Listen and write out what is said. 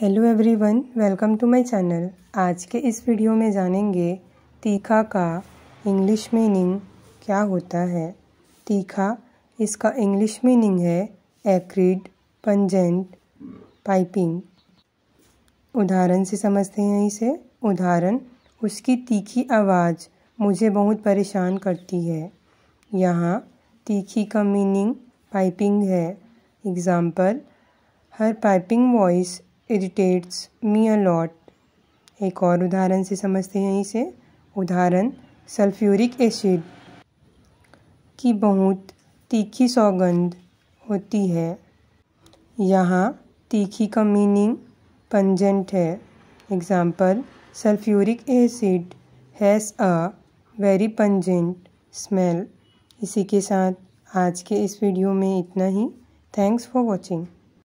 hello everyone welcome to my channel आज के इस वीडियो में जानेंगे तीखा का इंग्लिश मीनिंग क्या होता है तीखा इसका इंग्लिश मीनिंग है एक्रिड पंजेंट पाइपिंग उदाहरण से समझते हैं इसे उदाहरण उसकी तीखी आवाज़ मुझे बहुत परेशान करती है यहाँ तीखी का मीनिंग पाइपिंग है example her piping voice irritates me a lot एक और उदाहरण से समझते हैं इसे उदाहरण सल्फ्यूरिक एसिड की बहुत तीखी सौगंध होती है यहाँ तीखी का मीनिंग पंजेंट है example sulphuric acid has a very pungent smell इसी के साथ आज के इस वीडियो में इतना ही थैंक्स फॉर वॉचिंग